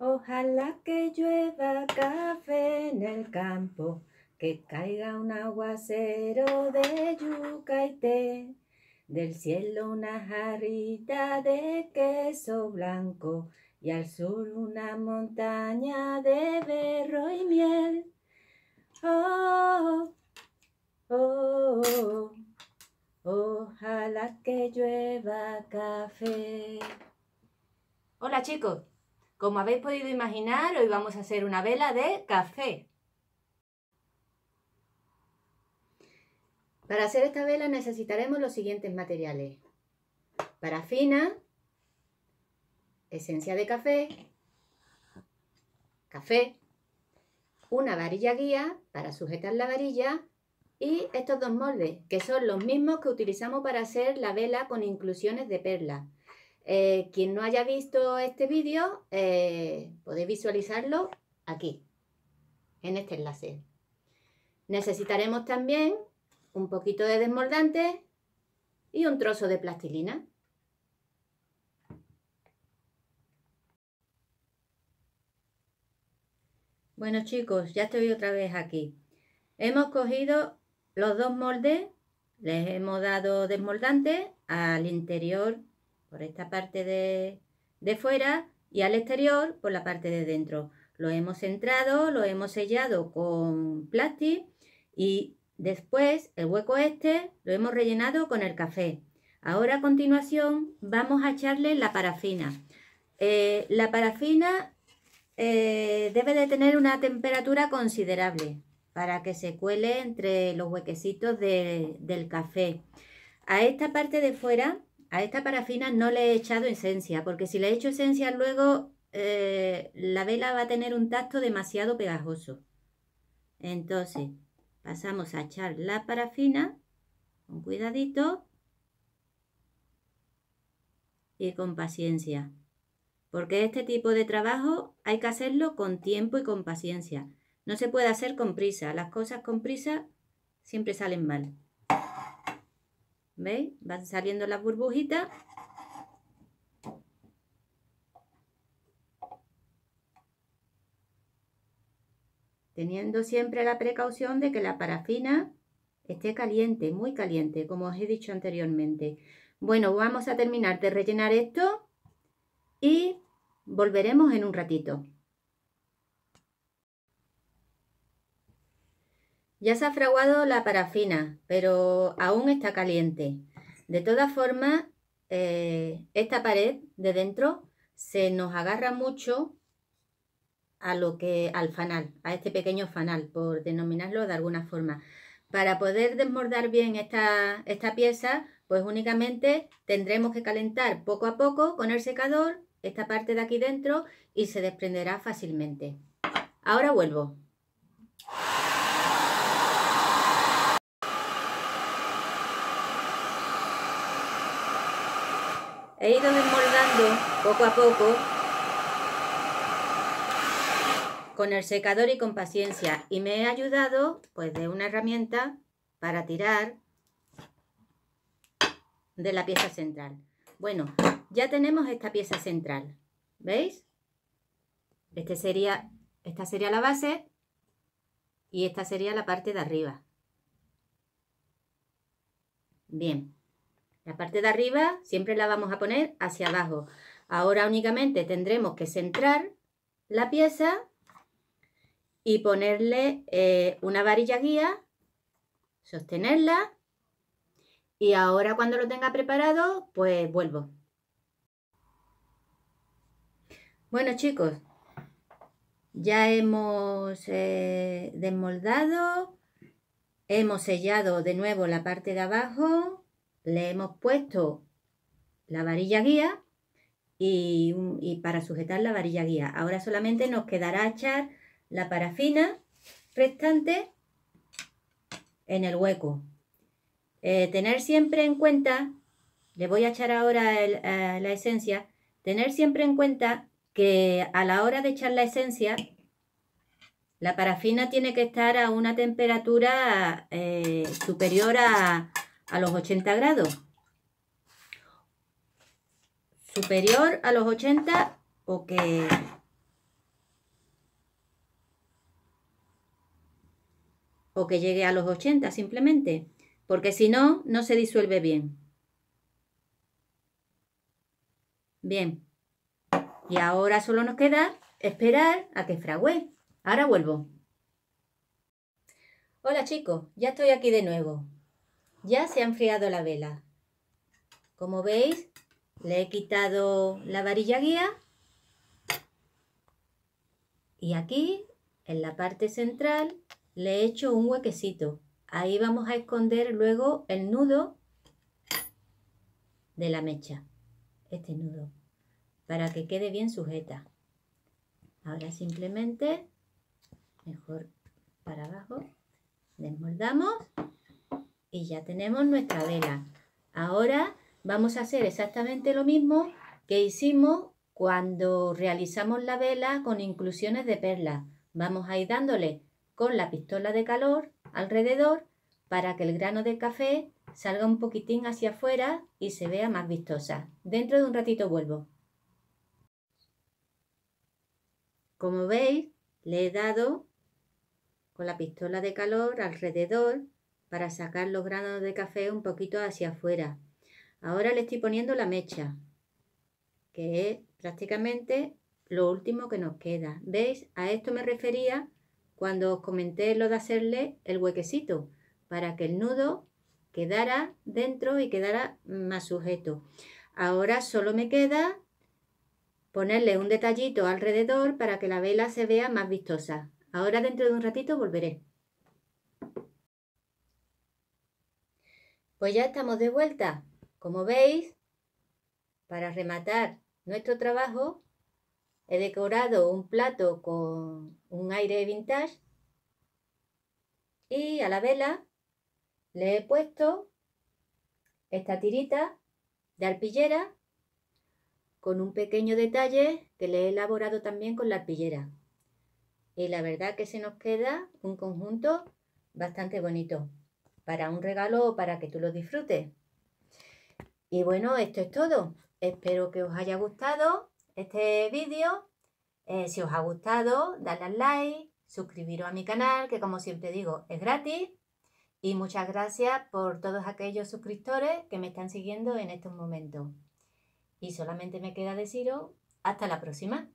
Ojalá que llueva café en el campo, que caiga un aguacero de yuca y té, del cielo una jarrita de queso blanco y al sur una montaña de berro y miel. Oh, oh, oh, oh ojalá que llueva café. Hola chicos. Como habéis podido imaginar, hoy vamos a hacer una vela de café. Para hacer esta vela necesitaremos los siguientes materiales. Parafina, esencia de café, café, una varilla guía para sujetar la varilla y estos dos moldes, que son los mismos que utilizamos para hacer la vela con inclusiones de perlas. Eh, quien no haya visto este vídeo, eh, podéis visualizarlo aquí, en este enlace. Necesitaremos también un poquito de desmoldante y un trozo de plastilina. Bueno chicos, ya estoy otra vez aquí. Hemos cogido los dos moldes, les hemos dado desmoldante al interior por esta parte de, fuera y al exterior por la parte de dentro. Lo hemos centrado, lo hemos sellado con plástico y después el hueco este lo hemos rellenado con el café. Ahora a continuación vamos a echarle la parafina. Eh, la parafina eh, debe de tener una temperatura considerable para que se cuele entre los huequecitos del café. A esta parte de fuera a esta parafina no le he echado esencia, porque si le he hecho esencia luego eh, la vela va a tener un tacto demasiado pegajoso. Entonces, pasamos a echar la parafina, con cuidadito y con paciencia. Porque este tipo de trabajo hay que hacerlo con tiempo y con paciencia. No se puede hacer con prisa. Las cosas con prisa siempre salen mal. ¿Veis? Van saliendo las burbujitas. Teniendo siempre la precaución de que la parafina esté caliente, muy caliente, como os he dicho anteriormente. Bueno, vamos a terminar de rellenar esto y volveremos en un ratito. Ya se ha fraguado la parafina, pero aún está caliente. De todas formas, eh, esta pared de dentro se nos agarra mucho a lo que al fanal, a este pequeño fanal, por denominarlo de alguna forma. Para poder desmordar bien esta, esta pieza, pues únicamente tendremos que calentar poco a poco con el secador esta parte de aquí dentro y se desprenderá fácilmente. Ahora vuelvo. He ido desmoldando poco a poco con el secador y con paciencia y me he ayudado pues de una herramienta para tirar de la pieza central. Bueno, ya tenemos esta pieza central, ¿veis? Este sería, esta sería la base y esta sería la parte de arriba. Bien. La parte de arriba siempre la vamos a poner hacia abajo. Ahora únicamente tendremos que centrar la pieza y ponerle eh, una varilla guía, sostenerla y ahora cuando lo tenga preparado pues vuelvo. Bueno chicos, ya hemos eh, desmoldado, hemos sellado de nuevo la parte de abajo le hemos puesto la varilla guía y, para sujetar la varilla guía. Ahora solamente nos quedará echar la parafina restante en el hueco. Eh, tener siempre en cuenta, le voy a echar ahora eh, la esencia, tener siempre en cuenta que a la hora de echar la esencia, la parafina tiene que estar a una temperatura eh, superior a a los 80 grados. Superior a los 80 o que... O que llegue a los 80 simplemente. Porque si no, no se disuelve bien. Bien. Y ahora solo nos queda esperar a que frague Ahora vuelvo. Hola chicos, ya estoy aquí de nuevo. Ya se ha enfriado la vela. Como veis, le he quitado la varilla guía. Y aquí, en la parte central, le he hecho un huequecito. Ahí vamos a esconder luego el nudo de la mecha. Este nudo. Para que quede bien sujeta. Ahora simplemente, mejor para abajo, desmoldamos y ya tenemos nuestra vela. Ahora vamos a hacer exactamente lo mismo que hicimos cuando realizamos la vela con inclusiones de perlas. Vamos a ir dándole con la pistola de calor alrededor para que el grano de café salga un poquitín hacia afuera y se vea más vistosa. Dentro de un ratito vuelvo. Como veis, le he dado con la pistola de calor alrededor para sacar los granos de café un poquito hacia afuera. Ahora le estoy poniendo la mecha, que es prácticamente lo último que nos queda. ¿Veis? A esto me refería cuando os comenté lo de hacerle el huequecito, para que el nudo quedara dentro y quedara más sujeto. Ahora solo me queda ponerle un detallito alrededor para que la vela se vea más vistosa. Ahora dentro de un ratito volveré. Pues ya estamos de vuelta. Como veis, para rematar nuestro trabajo, he decorado un plato con un aire vintage y a la vela le he puesto esta tirita de arpillera con un pequeño detalle que le he elaborado también con la arpillera. Y la verdad que se nos queda un conjunto bastante bonito para un regalo o para que tú lo disfrutes. Y bueno, esto es todo. Espero que os haya gustado este vídeo. Eh, si os ha gustado, dadle al like, suscribiros a mi canal, que como siempre digo, es gratis. Y muchas gracias por todos aquellos suscriptores que me están siguiendo en estos momentos. Y solamente me queda deciros, hasta la próxima.